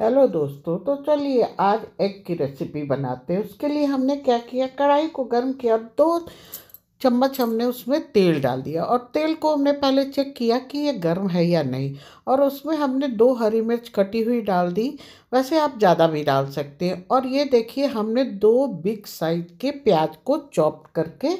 hello दोस्तों तो चलिए आज एग की रेसिपी बनाते हैं उसके लिए हमने क्या किया कढ़ाई को गर्म किया दो चम्मच हमने उसमें तेल डाल दिया और तेल को हमने पहले चेक किया कि ये गर्म है या नहीं और उसमें हमने दो हरी मिर्च कटी हुई डाल दी वैसे आप ज़्यादा भी डाल सकते हैं और ये देखिए हमने दो बिग साइज के प्याज को चॉप करके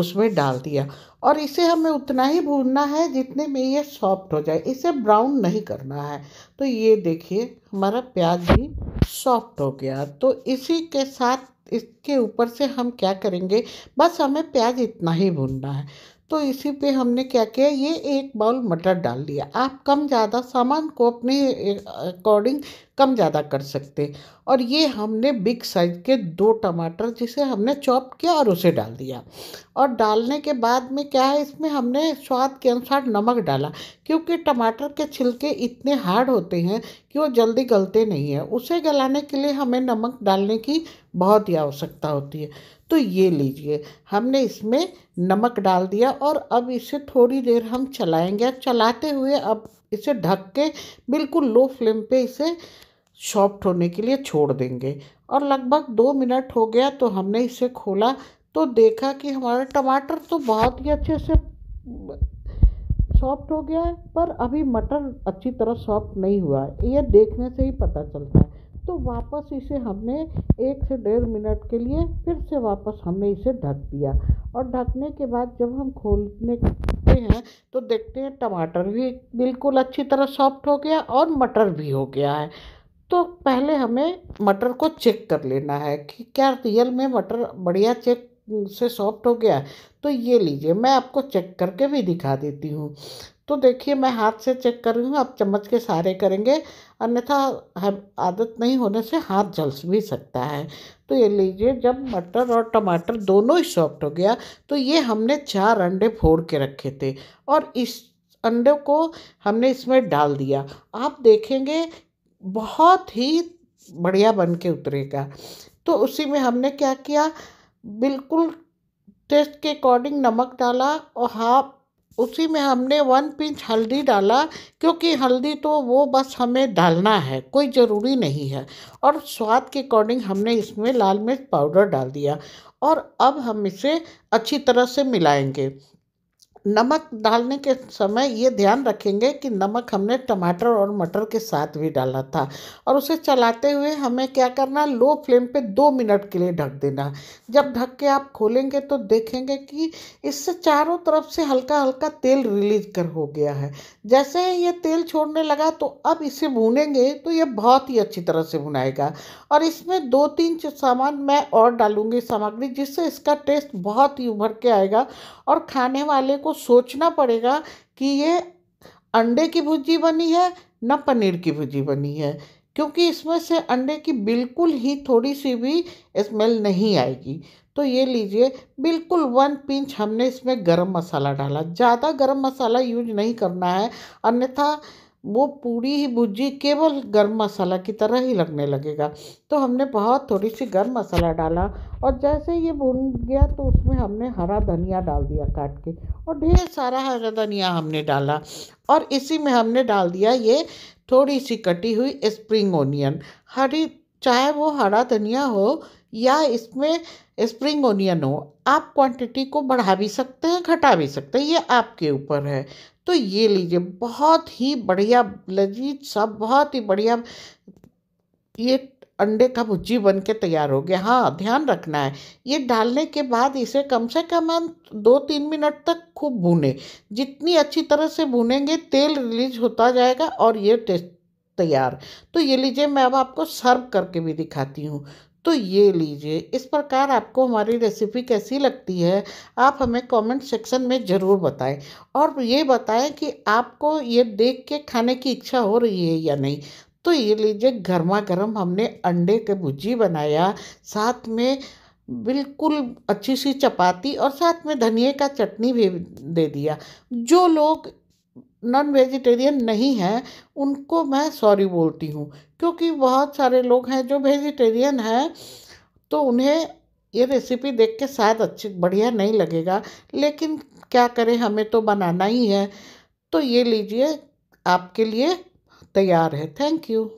उसमें डाल दिया और इसे हमें उतना ही भूनना है जितने में ये सॉफ्ट हो जाए इसे ब्राउन नहीं करना है तो ये देखिए हमारा प्याज भी सॉफ्ट हो गया तो इसी के साथ इसके ऊपर से हम क्या करेंगे बस हमें प्याज इतना ही भूनना है तो इसी पे हमने क्या किया ये एक बाउल मटर डाल लिया आप कम ज़्यादा सामान को अपने अकॉर्डिंग कम ज़्यादा कर सकते और ये हमने बिग साइज़ के दो टमाटर जिसे हमने चॉप किया और उसे डाल दिया और डालने के बाद में क्या है इसमें हमने स्वाद के अनुसार नमक डाला क्योंकि टमाटर के छिलके इतने हार्ड होते हैं कि वो जल्दी गलते नहीं है उसे गलाने के लिए हमें नमक डालने की बहुत ही आवश्यकता होती है तो ये लीजिए हमने इसमें नमक डाल दिया और अब इसे थोड़ी देर हम चलाएंगे चलाते हुए अब इसे ढक के बिल्कुल लो फ्लेम पे इसे सॉफ्ट होने के लिए छोड़ देंगे और लगभग दो मिनट हो गया तो हमने इसे खोला तो देखा कि हमारा टमाटर तो बहुत ही अच्छे से सॉफ्ट हो गया है पर अभी मटर अच्छी तरह सॉफ्ट नहीं हुआ है यह देखने से ही पता चलता है तो वापस इसे हमने एक से डेढ़ मिनट के लिए फिर से वापस हमने इसे ढक दिया और ढकने के बाद जब हम खोलने हैं तो देखते हैं टमाटर भी बिल्कुल अच्छी तरह सॉफ्ट हो गया और मटर भी हो गया है तो पहले हमें मटर को चेक कर लेना है कि क्या रियल में मटर बढ़िया चेक से सॉफ्ट हो गया तो ये लीजिए मैं आपको चेक करके भी दिखा देती हूँ तो देखिए मैं हाथ से चेक कर रही हूँ आप चम्मच के सहारे करेंगे अन्यथा आदत नहीं होने से हाथ जल भी सकता है तो ये लीजिए जब मटर और टमाटर दोनों ही सॉफ्ट हो गया तो ये हमने चार अंडे फोड़ के रखे थे और इस अंडे को हमने इसमें डाल दिया आप देखेंगे बहुत ही बढ़िया बन के उतरेगा तो उसी में हमने क्या किया बिल्कुल टेस्ट के अकॉर्डिंग नमक डाला और हाफ उसी में हमने वन पिंच हल्दी डाला क्योंकि हल्दी तो वो बस हमें डालना है कोई ज़रूरी नहीं है और स्वाद के अकॉर्डिंग हमने इसमें लाल मिर्च पाउडर डाल दिया और अब हम इसे अच्छी तरह से मिलाएंगे नमक डालने के समय ये ध्यान रखेंगे कि नमक हमने टमाटर और मटर के साथ भी डाला था और उसे चलाते हुए हमें क्या करना लो फ्लेम पे दो मिनट के लिए ढक देना जब ढक के आप खोलेंगे तो देखेंगे कि इससे चारों तरफ से हल्का हल्का तेल रिलीज कर हो गया है जैसे ही ये तेल छोड़ने लगा तो अब इसे भूनेंगे तो ये बहुत ही अच्छी तरह से भुनाएगा और इसमें दो तीन सामान मैं और डालूँगी सामग्री जिससे इसका टेस्ट बहुत ही उभर के आएगा और खाने वाले को सोचना पड़ेगा कि ये अंडे की भुजी बनी है न पनीर की भुजी बनी है क्योंकि इसमें से अंडे की बिल्कुल ही थोड़ी सी भी स्मेल नहीं आएगी तो ये लीजिए बिल्कुल वन पिंच हमने इसमें गरम मसाला डाला ज़्यादा गरम मसाला यूज नहीं करना है अन्यथा वो पूरी ही भुजी केवल गर्म मसाला की तरह ही लगने लगेगा तो हमने बहुत थोड़ी सी गर्म मसाला डाला और जैसे ये भुन गया तो उसमें हमने हरा धनिया डाल दिया काट के और ढेर सारा हरा धनिया हमने डाला और इसी में हमने डाल दिया ये थोड़ी सी कटी हुई स्प्रिंग ओनियन हरी चाहे वो हरा धनिया हो या इसमें स्प्रिंग ओनियन हो आप क्वांटिटी को बढ़ा भी सकते हैं घटा भी सकते हैं ये आपके ऊपर है तो ये लीजिए बहुत ही बढ़िया लजीज सा बहुत ही बढ़िया ये अंडे का भुजी बन के तैयार हो गया हाँ ध्यान रखना है ये डालने के बाद इसे कम से कम हम दो तीन मिनट तक खूब भूने जितनी अच्छी तरह से भूनेंगे तेल रिलीज होता जाएगा और ये टेस्ट तैयार तो ये लीजिए मैं अब आपको सर्व करके भी दिखाती हूँ तो ये लीजिए इस प्रकार आपको हमारी रेसिपी कैसी लगती है आप हमें कमेंट सेक्शन में ज़रूर बताएं और ये बताएं कि आपको ये देख के खाने की इच्छा हो रही है या नहीं तो ये लीजिए गर्मा गर्म हमने अंडे के भुजी बनाया साथ में बिल्कुल अच्छी सी चपाती और साथ में धनिए का चटनी भी दे दिया जो लोग नॉन वेजिटेरियन नहीं हैं उनको मैं सॉरी बोलती हूँ क्योंकि बहुत सारे लोग हैं जो वेजिटेरियन हैं तो उन्हें ये रेसिपी देख के शायद अच्छी बढ़िया नहीं लगेगा लेकिन क्या करें हमें तो बनाना ही है तो ये लीजिए आपके लिए तैयार है थैंक यू